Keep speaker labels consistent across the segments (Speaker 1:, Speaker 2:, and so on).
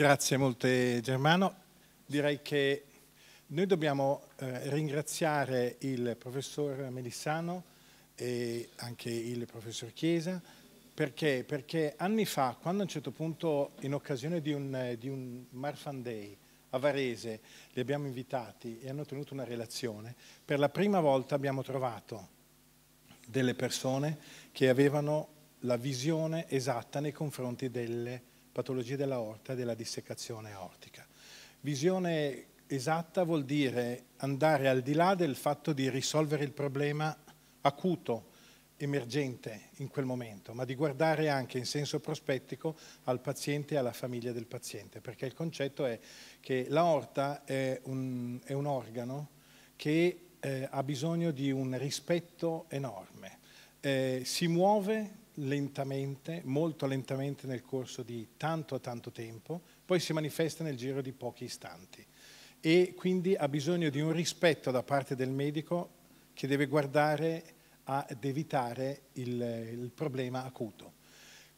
Speaker 1: Grazie molte Germano. Direi che noi dobbiamo eh, ringraziare il professor Melissano e anche il professor Chiesa perché? Perché anni fa, quando a un certo punto, in occasione di un, di un Marfan Day a Varese, li abbiamo invitati e hanno tenuto una relazione, per la prima volta abbiamo trovato delle persone che avevano la visione esatta nei confronti delle persone patologie dell'aorta e della dissecazione aortica. Visione esatta vuol dire andare al di là del fatto di risolvere il problema acuto, emergente in quel momento, ma di guardare anche in senso prospettico al paziente e alla famiglia del paziente, perché il concetto è che l'aorta è un, è un organo che eh, ha bisogno di un rispetto enorme, eh, si muove lentamente, molto lentamente nel corso di tanto tanto tempo, poi si manifesta nel giro di pochi istanti e quindi ha bisogno di un rispetto da parte del medico che deve guardare ad evitare il, il problema acuto.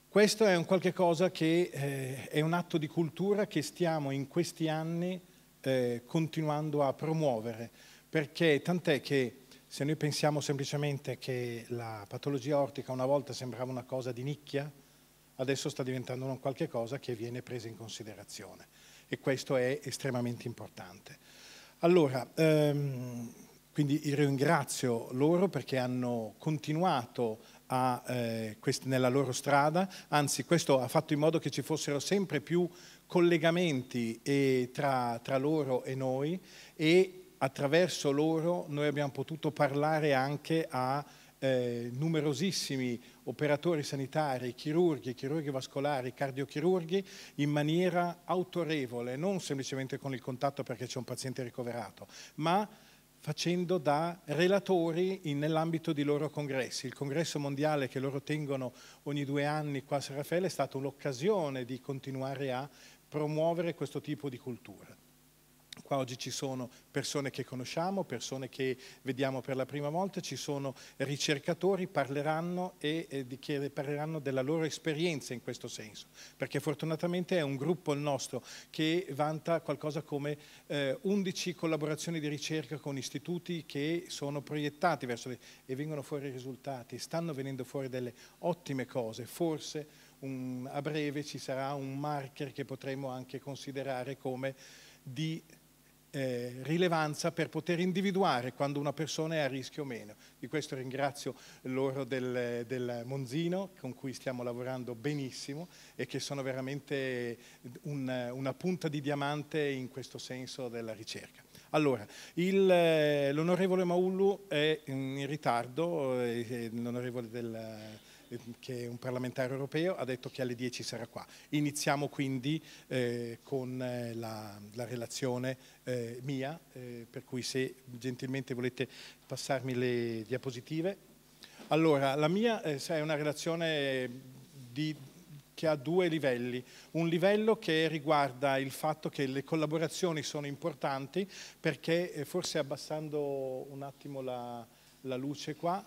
Speaker 1: Questo è un qualche cosa che eh, è un atto di cultura che stiamo in questi anni eh, continuando a promuovere, perché tant'è che se noi pensiamo semplicemente che la patologia ortica una volta sembrava una cosa di nicchia, adesso sta diventando un qualche cosa che viene presa in considerazione e questo è estremamente importante. Allora, ehm, quindi ringrazio loro perché hanno continuato a, eh, nella loro strada, anzi questo ha fatto in modo che ci fossero sempre più collegamenti e, eh, tra, tra loro e noi e attraverso loro noi abbiamo potuto parlare anche a eh, numerosissimi operatori sanitari, chirurghi, chirurghi vascolari, cardiochirurghi in maniera autorevole, non semplicemente con il contatto perché c'è un paziente ricoverato, ma facendo da relatori nell'ambito di loro congressi. Il congresso mondiale che loro tengono ogni due anni qua a San Raffaele è stata l'occasione di continuare a promuovere questo tipo di cultura. Qua oggi ci sono persone che conosciamo, persone che vediamo per la prima volta, ci sono ricercatori, parleranno e, e di, che parleranno della loro esperienza in questo senso, perché fortunatamente è un gruppo il nostro che vanta qualcosa come eh, 11 collaborazioni di ricerca con istituti che sono proiettati verso le, e vengono fuori risultati, stanno venendo fuori delle ottime cose, forse un, a breve ci sarà un marker che potremo anche considerare come di eh, rilevanza per poter individuare quando una persona è a rischio o meno. Di questo ringrazio loro del, del Monzino con cui stiamo lavorando benissimo e che sono veramente un, una punta di diamante in questo senso della ricerca. Allora, l'onorevole Maullu è in ritardo, eh, l'onorevole del... Ehm, che è un parlamentare europeo, ha detto che alle 10 sarà qua. Iniziamo quindi eh, con eh, la, la relazione eh, mia, eh, per cui se gentilmente volete passarmi le diapositive. Allora, la mia eh, è una relazione di che ha due livelli. Un livello che riguarda il fatto che le collaborazioni sono importanti perché eh, forse abbassando un attimo la, la luce qua,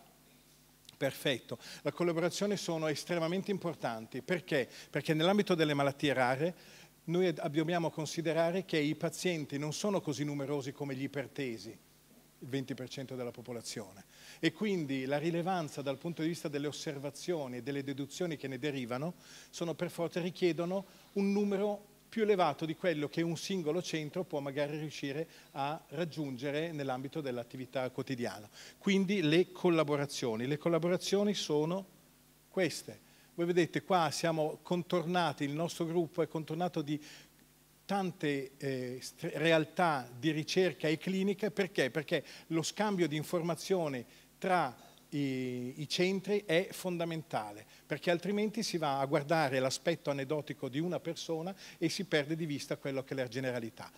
Speaker 1: Perfetto, la collaborazione sono estremamente importanti perché? Perché nell'ambito delle malattie rare noi dobbiamo considerare che i pazienti non sono così numerosi come gli ipertesi, il 20% della popolazione e quindi la rilevanza dal punto di vista delle osservazioni e delle deduzioni che ne derivano sono per forza richiedono un numero più elevato di quello che un singolo centro può magari riuscire a raggiungere nell'ambito dell'attività quotidiana. Quindi le collaborazioni. Le collaborazioni sono queste. Voi vedete qua siamo contornati, il nostro gruppo è contornato di tante eh, realtà di ricerca e clinica perché? Perché lo scambio di informazioni tra i, i centri è fondamentale, perché altrimenti si va a guardare l'aspetto aneddotico di una persona e si perde di vista quello che è la generalità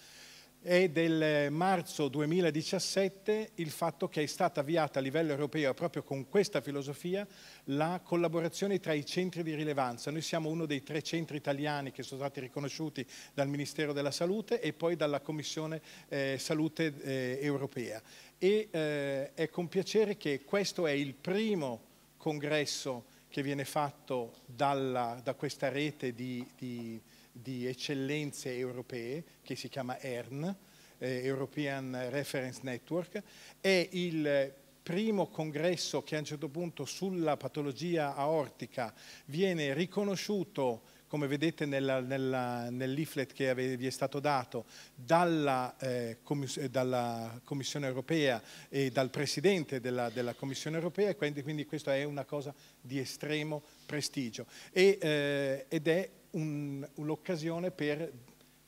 Speaker 1: è del marzo 2017 il fatto che è stata avviata a livello europeo, proprio con questa filosofia, la collaborazione tra i centri di rilevanza. Noi siamo uno dei tre centri italiani che sono stati riconosciuti dal Ministero della Salute e poi dalla Commissione eh, Salute eh, europea. E eh, è con piacere che questo è il primo congresso che viene fatto dalla, da questa rete di, di di eccellenze europee che si chiama ERN, eh, European Reference Network, è il primo congresso che a un certo punto sulla patologia aortica viene riconosciuto come vedete nella, nella, nel leaflet che vi è stato dato dalla, eh, commis eh, dalla, Commissione europea e dal Presidente della, della Commissione europea, quindi, quindi, questa è una cosa di estremo prestigio e, eh, ed è un'occasione per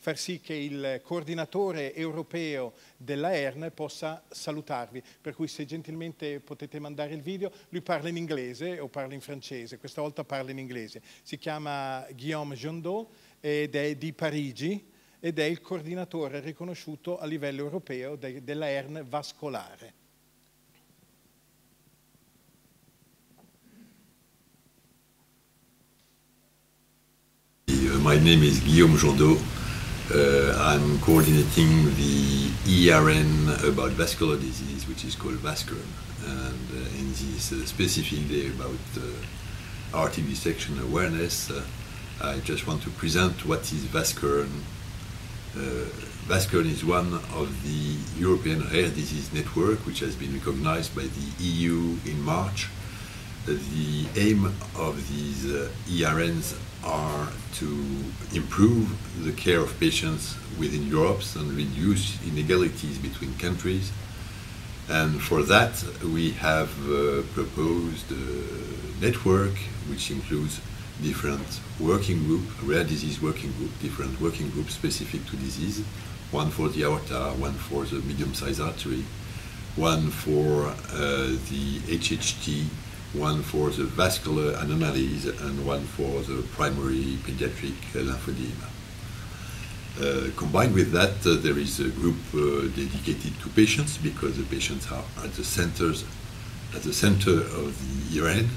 Speaker 1: far sì che il coordinatore europeo della ERN possa salutarvi. Per cui se gentilmente potete mandare il video, lui parla in inglese o parla in francese, questa volta parla in inglese. Si chiama Guillaume Jondot ed è di Parigi ed è il coordinatore riconosciuto a livello europeo della ERN vascolare.
Speaker 2: my name is Guillaume Jourdot. Uh, I'm coordinating the ERN about vascular disease, which is called VASCURN, and uh, in this uh, specific day about uh, RTV section awareness, uh, I just want to present what is VASCURN. Uh, VASCURN is one of the European Rare Disease Network, which has been recognized by the EU in March. The aim of these uh, ERNs are to improve the care of patients within Europe and reduce inequalities between countries. And for that, we have uh, proposed a network which includes different working group, rare disease working group, different working groups specific to disease, one for the aorta, one for the medium-sized artery, one for uh, the HHT, one for the vascular anomalies and one for the primary pediatric lymphedema. Uh, combined with that, uh, there is a group uh, dedicated to patients because the patients are at the centers, at the center of the ERN.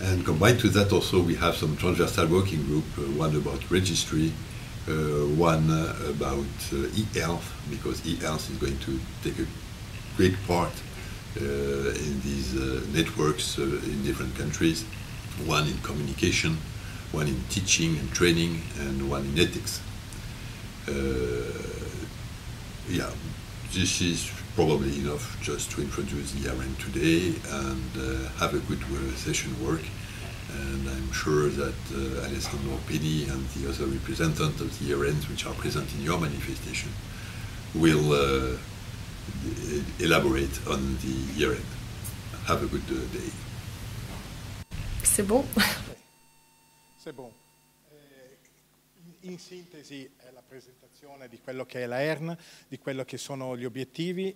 Speaker 2: And combined to that, also we have some transversal working group, uh, one about registry, uh, one uh, about e-health because e-health is going to take a great part uh, in these uh, networks uh, in different countries, one in communication, one in teaching and training, and one in ethics. yeah, this is probably enough just to introduce the Rn today and have a good session work and I'm sure that uh, Alessandro Pini and the other representatives of the RNs which are present in your manifestation will uh, Uh, elaborate on the year end. Have a good uh, day.
Speaker 1: C'est bon. C'est bon. Eh, in sintesi è la presentazione di quello che è la ERN, di quello che sono gli obiettivi,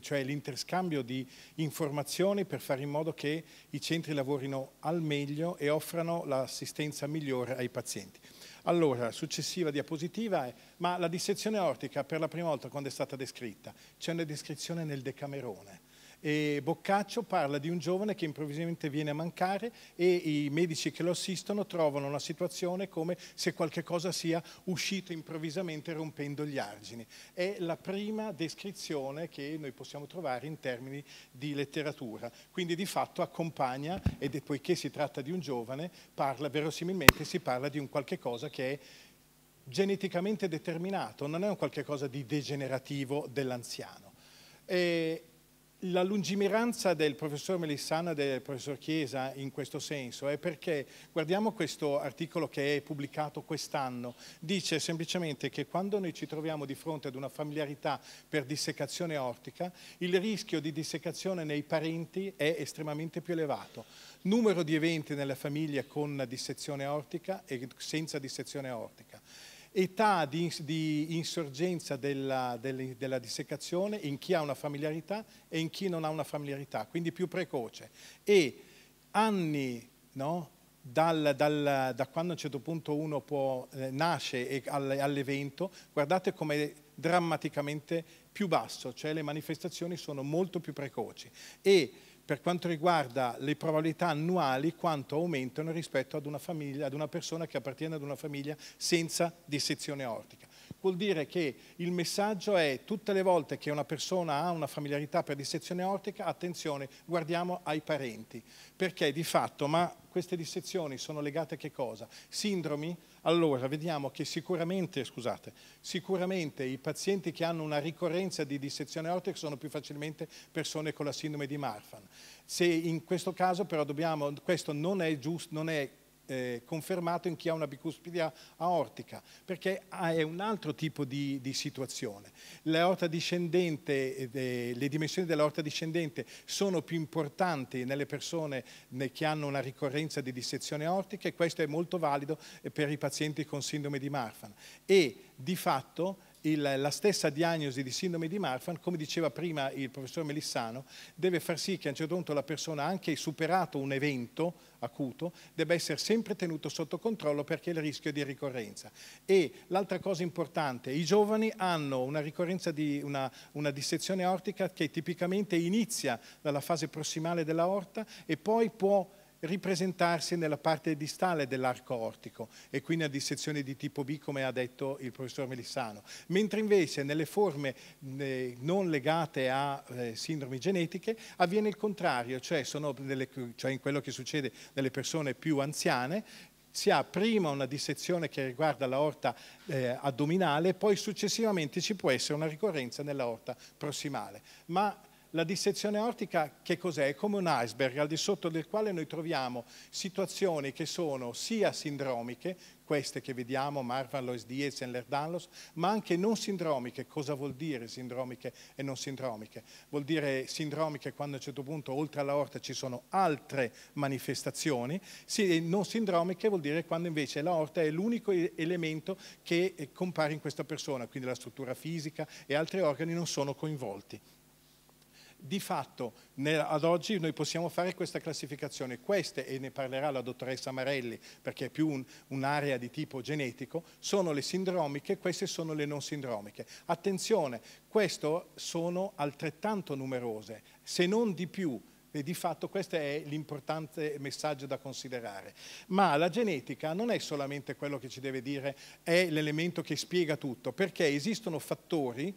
Speaker 1: cioè l'interscambio di informazioni per fare in modo che i centri lavorino al meglio e offrano l'assistenza migliore ai pazienti. Allora, successiva diapositiva è, ma la dissezione aortica per la prima volta quando è stata descritta, c'è una descrizione nel Decamerone, e Boccaccio parla di un giovane che improvvisamente viene a mancare e i medici che lo assistono trovano una situazione come se qualcosa sia uscito improvvisamente rompendo gli argini. È la prima descrizione che noi possiamo trovare in termini di letteratura, quindi di fatto accompagna, ed è poiché si tratta di un giovane, parla verosimilmente si parla di un qualche cosa che è geneticamente determinato, non è un qualche cosa di degenerativo dell'anziano. La lungimiranza del professor Melissana e del professor Chiesa in questo senso è perché, guardiamo questo articolo che è pubblicato quest'anno, dice semplicemente che quando noi ci troviamo di fronte ad una familiarità per dissecazione ortica, il rischio di dissecazione nei parenti è estremamente più elevato. Numero di eventi nella famiglia con dissezione ortica e senza dissezione ortica età di, di insorgenza della, della, della, dissecazione in chi ha una familiarità e in chi non ha una familiarità, quindi più precoce. E anni no, dal, dal, da quando a un certo punto uno può, eh, nasce all'evento, guardate come drammaticamente più basso, cioè le manifestazioni sono molto più precoci. E per quanto riguarda le probabilità annuali quanto aumentano rispetto ad una, famiglia, ad una persona che appartiene ad una famiglia senza dissezione aortica. Vuol dire che il messaggio è tutte le volte che una persona ha una familiarità per dissezione ortica, attenzione, guardiamo ai parenti, perché di fatto, ma queste dissezioni sono legate a che cosa? Sindromi? Allora, vediamo che sicuramente, scusate, sicuramente i pazienti che hanno una ricorrenza di dissezione ortica sono più facilmente persone con la sindrome di Marfan. Se in questo caso però dobbiamo, questo non è giusto, non è eh, confermato in chi ha una bicuspidia aortica, perché ah, è un altro tipo di, di situazione. L'aorta discendente, eh, le dimensioni dell'aorta discendente sono più importanti nelle persone che hanno una ricorrenza di dissezione aortica e questo è molto valido eh, per i pazienti con sindrome di Marfan. E di fatto il, la stessa diagnosi di sindrome di Marfan, come diceva prima il professor Melissano, deve far sì che a un certo punto la persona, anche superato un evento acuto, debba essere sempre tenuto sotto controllo perché il rischio è di ricorrenza. E l'altra cosa importante, i giovani hanno una ricorrenza di una, una dissezione aortica che tipicamente inizia dalla fase prossimale della dell'aorta e poi può ripresentarsi nella parte distale dell'arco ortico e quindi a dissezione di tipo B come ha detto il professor Melissano, mentre invece nelle forme non legate a eh, sindromi genetiche avviene il contrario, cioè, delle, cioè in quello che succede nelle persone più anziane si ha prima una dissezione che riguarda l'aorta eh, addominale, e poi successivamente ci può essere una ricorrenza nell'aorta prossimale. Ma la dissezione aortica che cos'è? È come un iceberg al di sotto del quale noi troviamo situazioni che sono sia sindromiche, queste che vediamo, Marvan, Lois Diez, Enler Danlos, ma anche non sindromiche. Cosa vuol dire sindromiche e non sindromiche? Vuol dire sindromiche quando a un certo punto oltre all'aorta ci sono altre manifestazioni, sì, non sindromiche vuol dire quando invece l'aorta è l'unico elemento che eh, compare in questa persona, quindi la struttura fisica e altri organi non sono coinvolti di fatto ad oggi noi possiamo fare questa classificazione, queste, e ne parlerà la dottoressa Marelli perché è più un'area di tipo genetico, sono le sindromiche, queste sono le non sindromiche. Attenzione, queste sono altrettanto numerose, se non di più, e di fatto questo è l'importante messaggio da considerare. Ma la genetica non è solamente quello che ci deve dire, è l'elemento che spiega tutto, perché esistono fattori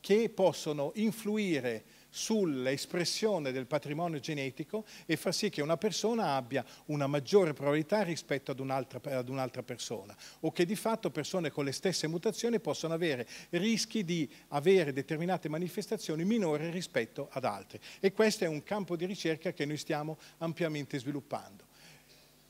Speaker 1: che possono influire sull'espressione del patrimonio genetico e far sì che una persona abbia una maggiore probabilità rispetto ad un'altra, un persona o che di fatto persone con le stesse mutazioni possono avere rischi di avere determinate manifestazioni minori rispetto ad altre. e questo è un campo di ricerca che noi stiamo ampiamente sviluppando.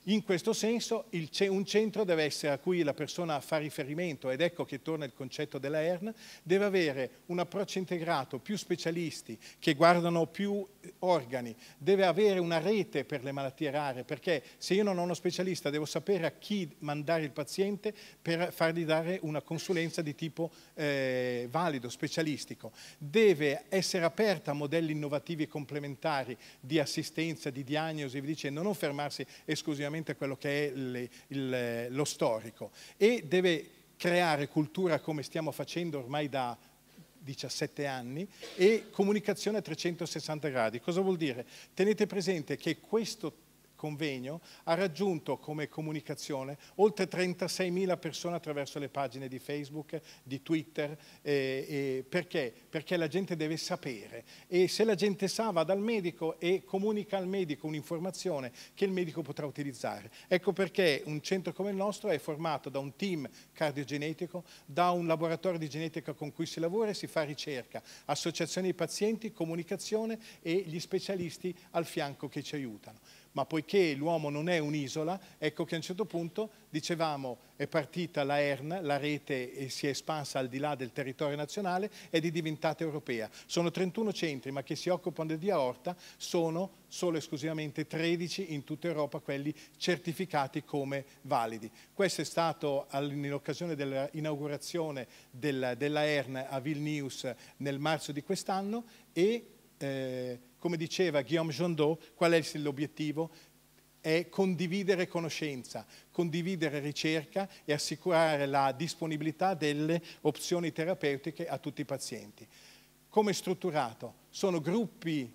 Speaker 1: In questo senso il, un centro deve essere a cui la persona fa riferimento, ed ecco che torna il concetto della ERN, deve avere un approccio integrato, più specialisti che guardano più eh, organi, deve avere una rete per le malattie rare, perché se io non ho uno specialista devo sapere a chi mandare il paziente per fargli dare una consulenza di tipo eh, valido, specialistico. Deve essere aperta a modelli innovativi e complementari di assistenza, di diagnosi e dicendo, non fermarsi esclusivamente praticamente quello che è il, il, lo storico e deve creare cultura come stiamo facendo ormai da 17 anni e comunicazione a 360 gradi. Cosa vuol dire? Tenete presente che questo convegno ha raggiunto come comunicazione oltre 36.000 persone attraverso le pagine di Facebook, di Twitter, eh, eh, perché? Perché la gente deve sapere e se la gente sa va dal medico e comunica al medico un'informazione che il medico potrà utilizzare. Ecco perché un centro come il nostro è formato da un team cardiogenetico, da un laboratorio di genetica con cui si lavora e si fa ricerca, associazioni di pazienti, comunicazione e gli specialisti al fianco che ci aiutano ma poiché l'uomo non è un'isola, ecco che a un certo punto, dicevamo, è partita la ERN, la rete si è espansa al di là del territorio nazionale ed è diventata europea. Sono 31 centri, ma che si occupano di aorta sono solo esclusivamente 13 in tutta Europa quelli certificati come validi. Questo è stato nell'occasione dell'inaugurazione della, della ERN a Vilnius nel marzo di quest'anno e eh, come diceva Guillaume Jondot, qual è l'obiettivo? È condividere conoscenza, condividere ricerca e assicurare la disponibilità delle opzioni terapeutiche a tutti i pazienti. Come è strutturato? Sono gruppi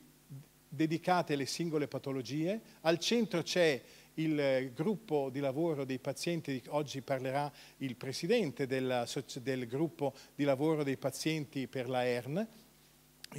Speaker 1: dedicati alle singole patologie, al centro c'è il gruppo di lavoro dei pazienti, oggi parlerà il presidente del, del gruppo di lavoro dei pazienti per la ERN,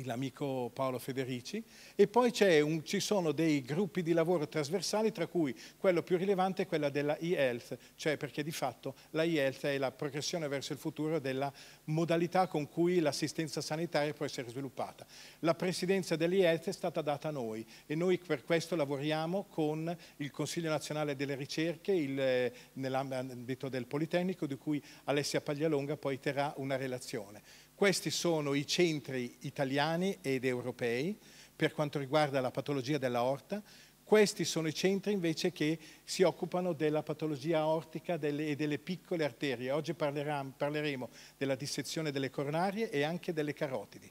Speaker 1: l'amico Paolo Federici, e poi un, ci sono dei gruppi di lavoro trasversali, tra cui quello più rilevante è quello della e-health, cioè perché di fatto la e-health è la progressione verso il futuro della modalità con cui l'assistenza sanitaria può essere sviluppata. La presidenza dell'e-health è stata data a noi e noi per questo lavoriamo con il Consiglio Nazionale delle Ricerche eh, nell'ambito del Politecnico, di cui Alessia Paglialonga poi terrà una relazione. Questi sono i centri italiani ed europei per quanto riguarda la patologia dell'aorta. Questi sono i centri invece che si occupano della patologia aortica e delle piccole arterie. Oggi parleremo, della dissezione delle coronarie e anche delle carotidi.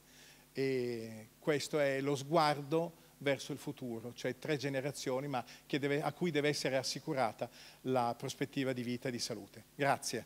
Speaker 1: E questo è lo sguardo verso il futuro, cioè tre generazioni ma deve, a cui deve essere assicurata la prospettiva di vita e di salute. Grazie.